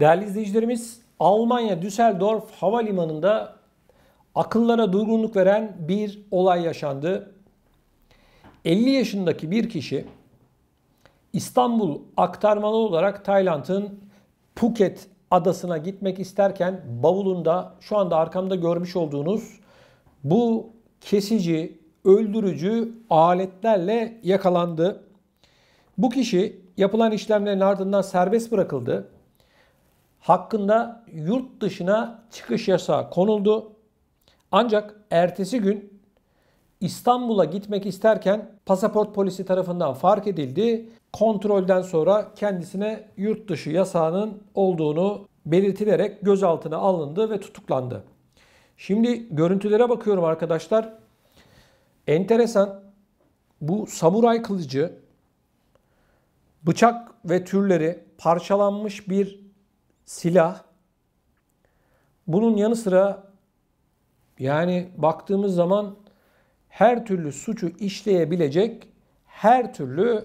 Değerli izleyicilerimiz, Almanya Düsseldorf Havalimanı'nda akıllara durgunluk veren bir olay yaşandı. 50 yaşındaki bir kişi İstanbul aktarmalı olarak Tayland'ın Phuket adasına gitmek isterken bavulunda şu anda arkamda görmüş olduğunuz bu kesici, öldürücü aletlerle yakalandı. Bu kişi yapılan işlemlerin ardından serbest bırakıldı hakkında yurt dışına çıkış yasağı konuldu. Ancak ertesi gün İstanbul'a gitmek isterken pasaport polisi tarafından fark edildi. Kontrolden sonra kendisine yurt dışı yasağının olduğunu belirtilerek gözaltına alındı ve tutuklandı. Şimdi görüntülere bakıyorum arkadaşlar. Enteresan bu samuray kılıcı bıçak ve türleri parçalanmış bir silah. Bunun yanı sıra yani baktığımız zaman her türlü suçu işleyebilecek her türlü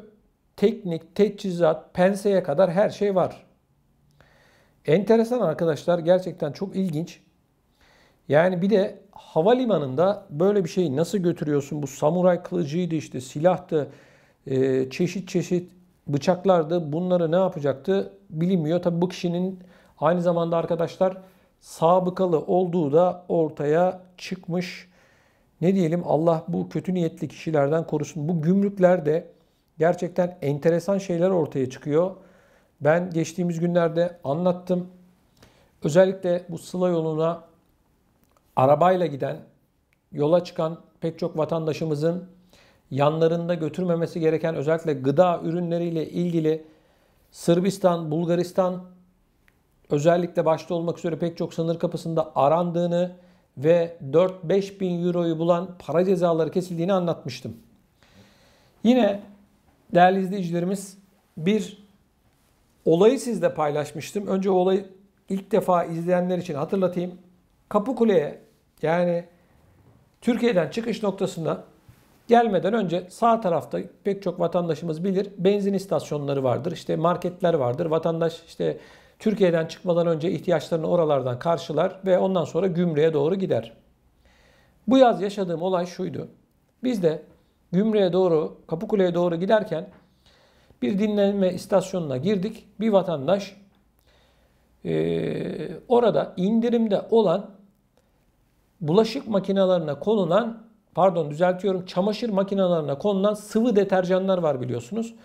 teknik, teçhizat, penseye kadar her şey var. Enteresan arkadaşlar gerçekten çok ilginç. Yani bir de havalimanında böyle bir şeyi nasıl götürüyorsun? Bu samuray kılıcıydı işte silahtı, ee, çeşit çeşit bıçaklardı. Bunları ne yapacaktı bilinmiyor. Tabi bu kişinin Aynı zamanda arkadaşlar sabıkalı olduğu da ortaya çıkmış. Ne diyelim Allah bu kötü niyetli kişilerden korusun. Bu gümrüklerde gerçekten enteresan şeyler ortaya çıkıyor. Ben geçtiğimiz günlerde anlattım. Özellikle bu Sıla yoluna arabayla giden, yola çıkan pek çok vatandaşımızın yanlarında götürmemesi gereken özellikle gıda ürünleriyle ilgili Sırbistan, Bulgaristan özellikle başta olmak üzere pek çok sınır kapısında arandığını ve 4-5 bin euroyu bulan para cezaları kesildiğini anlatmıştım. Yine değerli izleyicilerimiz bir olayı sizle paylaşmıştım. Önce olayı ilk defa izleyenler için hatırlatayım. Kapıkule'ye yani Türkiye'den çıkış noktasına gelmeden önce sağ tarafta pek çok vatandaşımız bilir benzin istasyonları vardır. İşte marketler vardır. Vatandaş işte Türkiye'den çıkmadan önce ihtiyaçlarını oralardan karşılar ve ondan sonra gümrüğe doğru gider. Bu yaz yaşadığım olay şuydu. Biz de gümrüğe doğru, Kapıkule'ye doğru giderken bir dinlenme istasyonuna girdik. Bir vatandaş e, orada indirimde olan bulaşık makinalarına konulan pardon düzeltiyorum çamaşır makinalarına konulan sıvı deterjanlar var biliyorsunuz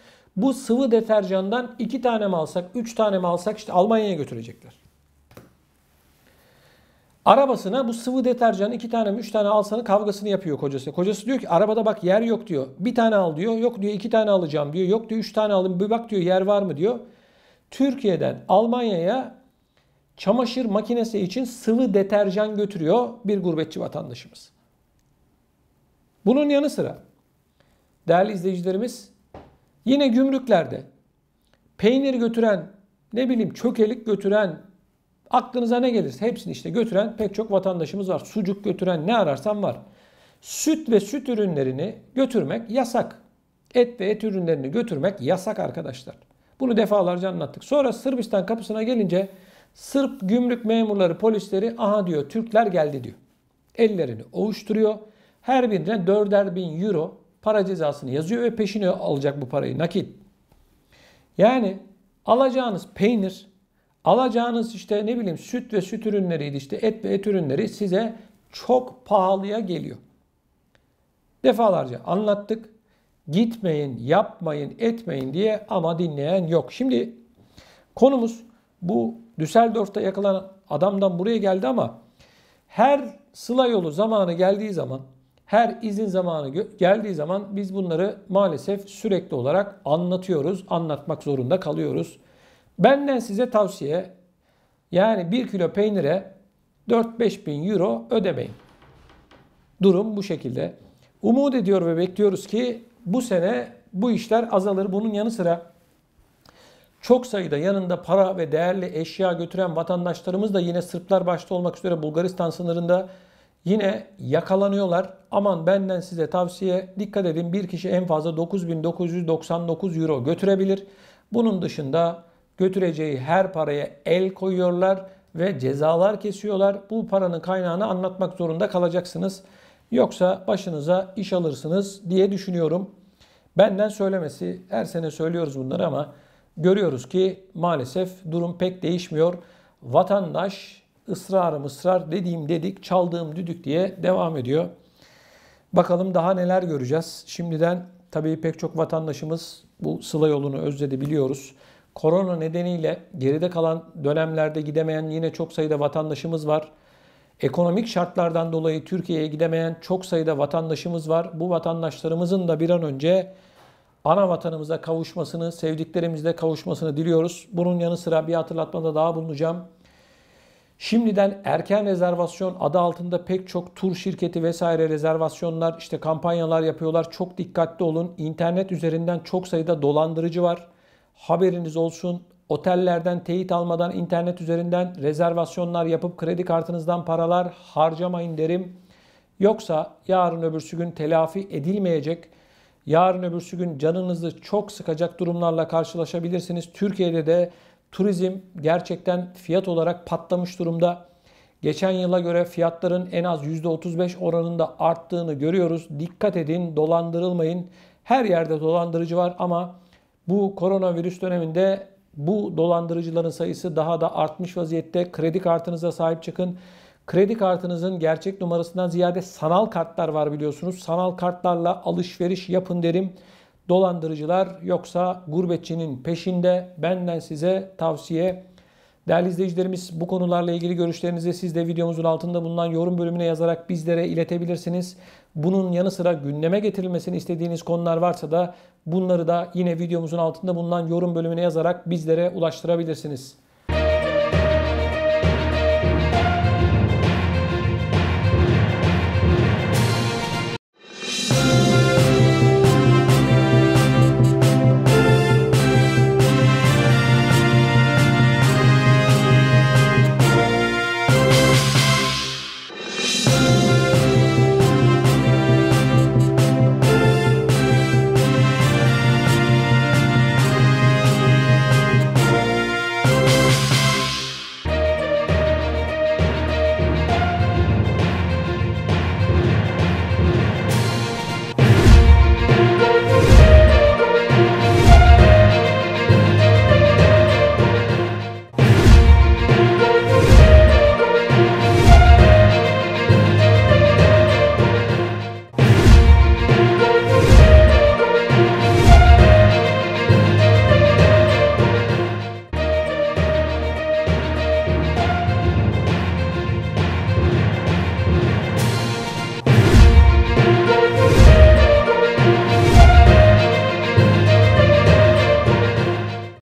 bu sıvı deterjandan 2 tane mi alsak, 3 tane mi alsak işte Almanya'ya götürecekler. Arabasına bu sıvı deterjanı 2 tane mi 3 tane alsanı kavgasını yapıyor kocası. Kocası diyor ki arabada bak yer yok diyor. Bir tane al diyor. Yok diyor 2 tane alacağım diyor. Yok diyor 3 tane alayım. Bir bak diyor yer var mı diyor. Türkiye'den Almanya'ya çamaşır makinesi için sıvı deterjan götürüyor bir gurbetçi vatandaşımız. Bunun yanı sıra değerli izleyicilerimiz Yine gümrüklerde peynir götüren, ne bileyim çökelik götüren, aklınıza ne gelirse hepsini işte götüren pek çok vatandaşımız var. Sucuk götüren ne ararsan var. Süt ve süt ürünlerini götürmek yasak. Et ve et ürünlerini götürmek yasak arkadaşlar. Bunu defalarca anlattık. Sonra Sırbistan kapısına gelince Sırp gümrük memurları, polisleri aha diyor Türkler geldi diyor. Ellerini ovuşturuyor. Her birine dörder bin euro para cezasını yazıyor ve peşine alacak bu parayı nakit. Yani alacağınız peynir, alacağınız işte ne bileyim süt ve süt ürünleriydi işte et ve et ürünleri size çok pahalıya geliyor. Defalarca anlattık. Gitmeyin, yapmayın, etmeyin diye ama dinleyen yok. Şimdi konumuz bu Düsseldorf'ta yakalanan adamdan buraya geldi ama her sıla yolu zamanı geldiği zaman her izin zamanı geldiği zaman biz bunları maalesef sürekli olarak anlatıyoruz, anlatmak zorunda kalıyoruz. Benden size tavsiye yani 1 kilo peynire 4-5 bin euro ödemeyin. Durum bu şekilde. Umut ediyor ve bekliyoruz ki bu sene bu işler azalır. Bunun yanı sıra çok sayıda yanında para ve değerli eşya götüren vatandaşlarımız da yine Sırplar başta olmak üzere Bulgaristan sınırında Yine yakalanıyorlar. Aman benden size tavsiye dikkat edin bir kişi en fazla 9999 euro götürebilir. Bunun dışında götüreceği her paraya el koyuyorlar ve cezalar kesiyorlar. Bu paranın kaynağını anlatmak zorunda kalacaksınız. Yoksa başınıza iş alırsınız diye düşünüyorum. Benden söylemesi her sene söylüyoruz bunları ama görüyoruz ki maalesef durum pek değişmiyor. Vatandaş ısrarım ısrar, dediğim dedik, çaldığım düdük diye devam ediyor. Bakalım daha neler göreceğiz. Şimdiden tabii pek çok vatandaşımız bu sıla yolunu özledi biliyoruz. Korona nedeniyle geride kalan dönemlerde gidemeyen yine çok sayıda vatandaşımız var. Ekonomik şartlardan dolayı Türkiye'ye gidemeyen çok sayıda vatandaşımız var. Bu vatandaşlarımızın da bir an önce ana vatanımıza kavuşmasını, sevdiklerimizle kavuşmasını diliyoruz. Bunun yanı sıra bir hatırlatmada daha bulunacağım. Şimdiden erken rezervasyon adı altında pek çok tur şirketi vesaire rezervasyonlar işte kampanyalar yapıyorlar. Çok dikkatli olun. İnternet üzerinden çok sayıda dolandırıcı var. Haberiniz olsun. Otellerden teyit almadan internet üzerinden rezervasyonlar yapıp kredi kartınızdan paralar harcamayın derim. Yoksa yarın öbürsü gün telafi edilmeyecek, yarın öbürsü gün canınızı çok sıkacak durumlarla karşılaşabilirsiniz. Türkiye'de de Turizm gerçekten fiyat olarak patlamış durumda. Geçen yıla göre fiyatların en az %35 oranında arttığını görüyoruz. Dikkat edin, dolandırılmayın. Her yerde dolandırıcı var ama bu koronavirüs döneminde bu dolandırıcıların sayısı daha da artmış vaziyette. Kredi kartınıza sahip çıkın. Kredi kartınızın gerçek numarasından ziyade sanal kartlar var biliyorsunuz. Sanal kartlarla alışveriş yapın derim dolandırıcılar yoksa gurbetçinin peşinde benden size tavsiye. Değerli izleyicilerimiz bu konularla ilgili görüşlerinizi siz de videomuzun altında bulunan yorum bölümüne yazarak bizlere iletebilirsiniz. Bunun yanı sıra gündeme getirilmesini istediğiniz konular varsa da bunları da yine videomuzun altında bulunan yorum bölümüne yazarak bizlere ulaştırabilirsiniz.